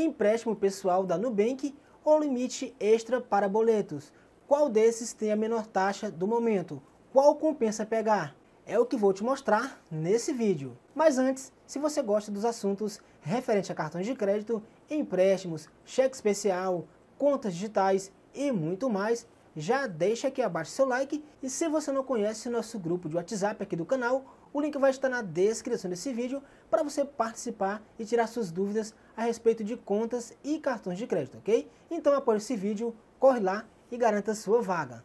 empréstimo pessoal da Nubank ou limite extra para boletos. Qual desses tem a menor taxa do momento? Qual compensa pegar? É o que vou te mostrar nesse vídeo. Mas antes, se você gosta dos assuntos referentes a cartões de crédito, empréstimos, cheque especial, contas digitais e muito mais, já deixa aqui abaixo seu like e se você não conhece nosso grupo de WhatsApp aqui do canal, o link vai estar na descrição desse vídeo para você participar e tirar suas dúvidas a respeito de contas e cartões de crédito, ok? Então após esse vídeo, corre lá e garanta sua vaga.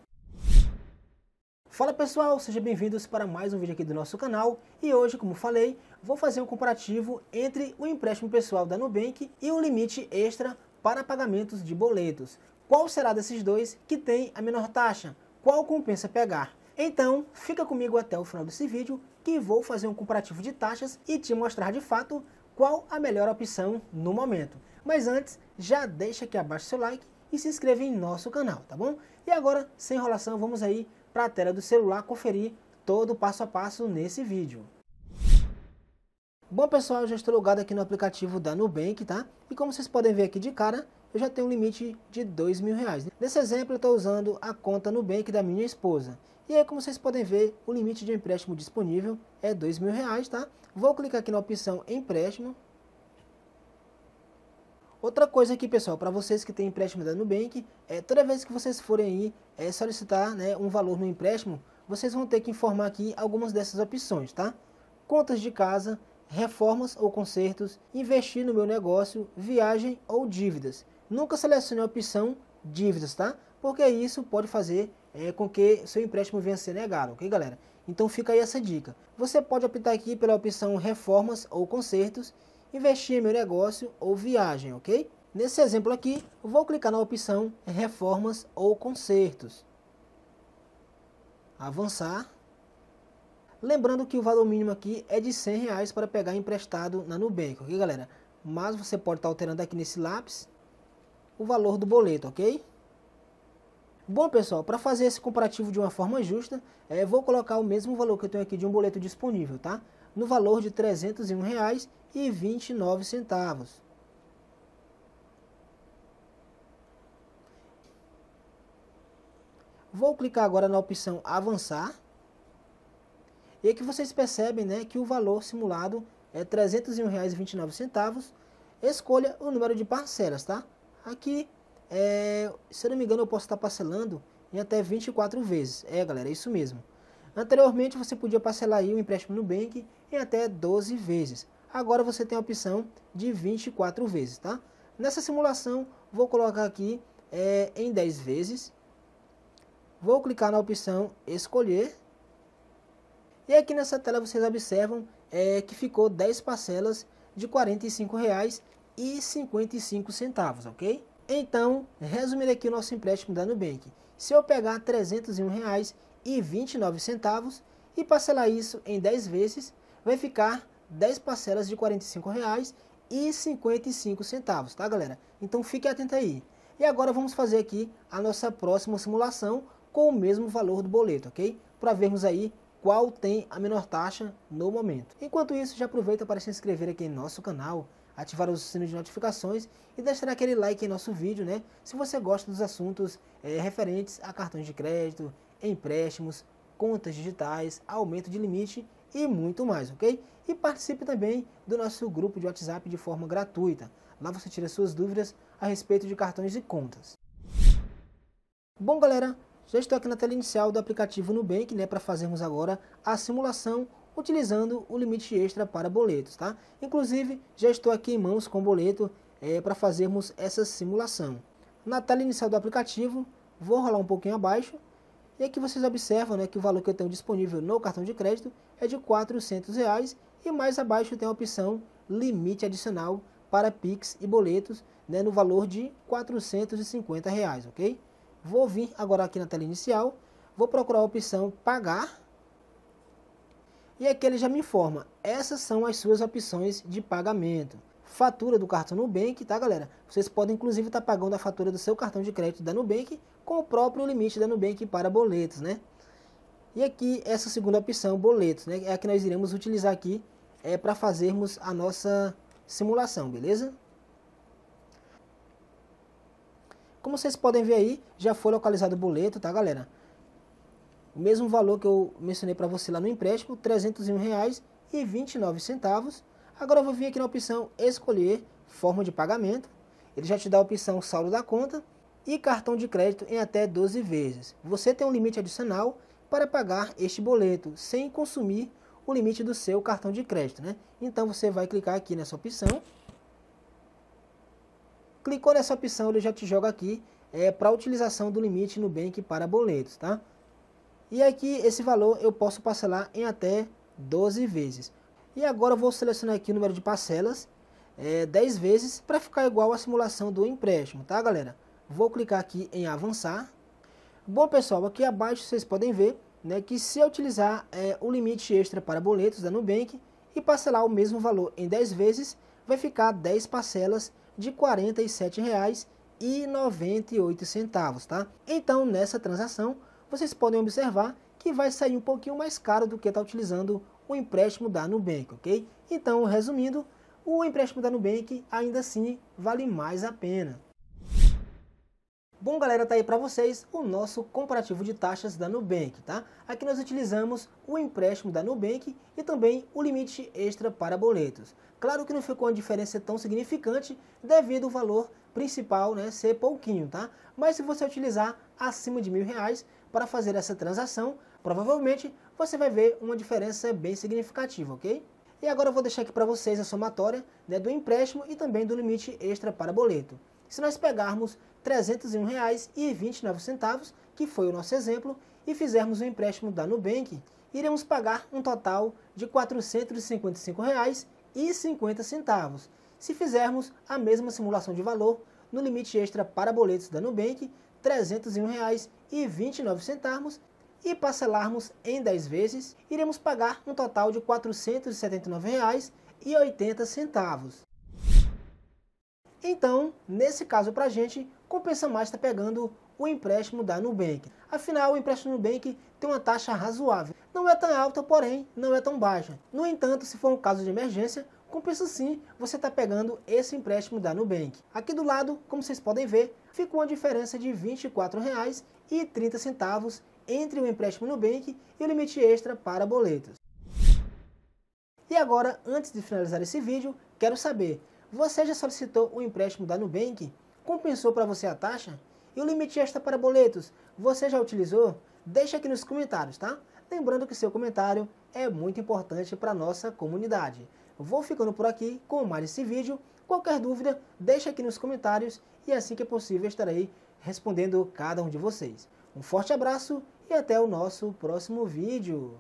Fala pessoal, sejam bem-vindos para mais um vídeo aqui do nosso canal e hoje, como falei, vou fazer um comparativo entre o empréstimo pessoal da Nubank e o limite extra para pagamentos de boletos. Qual será desses dois que tem a menor taxa? Qual compensa pegar? Então, fica comigo até o final desse vídeo que vou fazer um comparativo de taxas e te mostrar de fato qual a melhor opção no momento. Mas antes, já deixa aqui abaixo seu like e se inscreve em nosso canal, tá bom? E agora, sem enrolação, vamos aí para a tela do celular conferir todo o passo a passo nesse vídeo. Bom pessoal, já estou logado aqui no aplicativo da Nubank, tá? E como vocês podem ver aqui de cara, eu já tenho um limite de dois mil reais. Nesse exemplo eu estou usando a conta Nubank da minha esposa. E aí, como vocês podem ver, o limite de empréstimo disponível é dois mil reais, tá? Vou clicar aqui na opção empréstimo. Outra coisa aqui, pessoal, para vocês que têm empréstimo da Nubank, é, toda vez que vocês forem aí é, solicitar né, um valor no empréstimo, vocês vão ter que informar aqui algumas dessas opções, tá? Contas de casa, reformas ou consertos, investir no meu negócio, viagem ou dívidas. Nunca selecione a opção dívidas, tá? Porque isso pode fazer é, com que seu empréstimo venha a ser negado, ok, galera? Então fica aí essa dica. Você pode optar aqui pela opção reformas ou consertos, investir em meu negócio ou viagem, ok? Nesse exemplo aqui, vou clicar na opção reformas ou consertos. Avançar. Lembrando que o valor mínimo aqui é de 100 reais para pegar emprestado na Nubank, ok galera? Mas você pode estar alterando aqui nesse lápis o valor do boleto, ok? Bom, pessoal, para fazer esse comparativo de uma forma justa, é, vou colocar o mesmo valor que eu tenho aqui de um boleto disponível, tá? No valor de R$ 301,29. Vou clicar agora na opção Avançar. E aqui vocês percebem né, que o valor simulado é R$ 301,29. Escolha o número de parcelas, tá? Aqui é, se eu não me engano, eu posso estar parcelando em até 24 vezes. É, galera, é isso mesmo. Anteriormente, você podia parcelar aí o empréstimo no bank em até 12 vezes. Agora você tem a opção de 24 vezes, tá? Nessa simulação, vou colocar aqui é, em 10 vezes. Vou clicar na opção escolher. E aqui nessa tela vocês observam é, que ficou 10 parcelas de R$ 45,55, ok? Então, resumindo aqui o nosso empréstimo da Nubank. Se eu pegar R$ 301,29 e parcelar isso em 10 vezes, vai ficar 10 parcelas de R$ 45,55, tá galera? Então fique atento aí. E agora vamos fazer aqui a nossa próxima simulação com o mesmo valor do boleto, ok? Para vermos aí qual tem a menor taxa no momento. Enquanto isso, já aproveita para se inscrever aqui em nosso canal, ativar o sino de notificações e deixar aquele like em nosso vídeo, né? Se você gosta dos assuntos é, referentes a cartões de crédito, empréstimos, contas digitais, aumento de limite e muito mais, ok? E participe também do nosso grupo de WhatsApp de forma gratuita. Lá você tira suas dúvidas a respeito de cartões e contas. Bom, galera, já estou aqui na tela inicial do aplicativo Nubank, né, para fazermos agora a simulação utilizando o limite extra para boletos, tá? Inclusive, já estou aqui em mãos com o boleto é, para fazermos essa simulação. Na tela inicial do aplicativo, vou rolar um pouquinho abaixo, e aqui vocês observam né, que o valor que eu tenho disponível no cartão de crédito é de R$ 400, reais, e mais abaixo tem a opção limite adicional para PIX e boletos né, no valor de R$ 450, reais, ok? Vou vir agora aqui na tela inicial, vou procurar a opção pagar. E aqui ele já me informa, essas são as suas opções de pagamento. Fatura do cartão Nubank, tá galera? Vocês podem inclusive estar tá pagando a fatura do seu cartão de crédito da Nubank com o próprio limite da Nubank para boletos, né? E aqui essa segunda opção, boletos, né? É a que nós iremos utilizar aqui é, para fazermos a nossa simulação, beleza? Como vocês podem ver aí, já foi localizado o boleto, tá galera? O mesmo valor que eu mencionei para você lá no empréstimo, R$ 301,29. Agora eu vou vir aqui na opção escolher forma de pagamento. Ele já te dá a opção saldo da conta e cartão de crédito em até 12 vezes. Você tem um limite adicional para pagar este boleto sem consumir o limite do seu cartão de crédito, né? Então você vai clicar aqui nessa opção Clicou nessa opção, ele já te joga aqui é, para utilização do limite Nubank para boletos, tá? E aqui esse valor eu posso parcelar em até 12 vezes. E agora eu vou selecionar aqui o número de parcelas, é, 10 vezes, para ficar igual a simulação do empréstimo, tá galera? Vou clicar aqui em avançar. Bom pessoal, aqui abaixo vocês podem ver né, que se eu utilizar é, o limite extra para boletos da Nubank e parcelar o mesmo valor em 10 vezes, vai ficar 10 parcelas de R$ 47,98, tá? Então, nessa transação, vocês podem observar que vai sair um pouquinho mais caro do que está utilizando o empréstimo da Nubank, ok? Então, resumindo, o empréstimo da Nubank ainda assim vale mais a pena. Bom, galera, tá aí para vocês o nosso comparativo de taxas da Nubank, tá? Aqui nós utilizamos o empréstimo da Nubank e também o limite extra para boletos. Claro que não ficou uma diferença tão significante devido ao valor principal né, ser pouquinho, tá? Mas se você utilizar acima de mil reais para fazer essa transação, provavelmente você vai ver uma diferença bem significativa, ok? E agora eu vou deixar aqui para vocês a somatória né, do empréstimo e também do limite extra para boleto. Se nós pegarmos R$ 301,29, que foi o nosso exemplo, e fizermos o um empréstimo da Nubank, iremos pagar um total de R$ 455,50. Se fizermos a mesma simulação de valor no limite extra para boletos da Nubank, R$ 301,29, e parcelarmos em 10 vezes, iremos pagar um total de R$ 479,80. Então, nesse caso para a gente, compensa mais estar tá pegando o empréstimo da Nubank. Afinal, o empréstimo Nubank tem uma taxa razoável. Não é tão alta, porém, não é tão baixa. No entanto, se for um caso de emergência, compensa sim você estar tá pegando esse empréstimo da Nubank. Aqui do lado, como vocês podem ver, ficou uma diferença de R$ 24,30 entre o empréstimo Nubank e o limite extra para boletos. E agora, antes de finalizar esse vídeo, quero saber, você já solicitou o um empréstimo da Nubank? Compensou para você a taxa? E o limite extra para boletos, você já utilizou? Deixa aqui nos comentários, tá? Lembrando que seu comentário é muito importante para nossa comunidade. Vou ficando por aqui com mais esse vídeo. Qualquer dúvida, deixa aqui nos comentários e assim que possível estarei respondendo cada um de vocês. Um forte abraço e até o nosso próximo vídeo.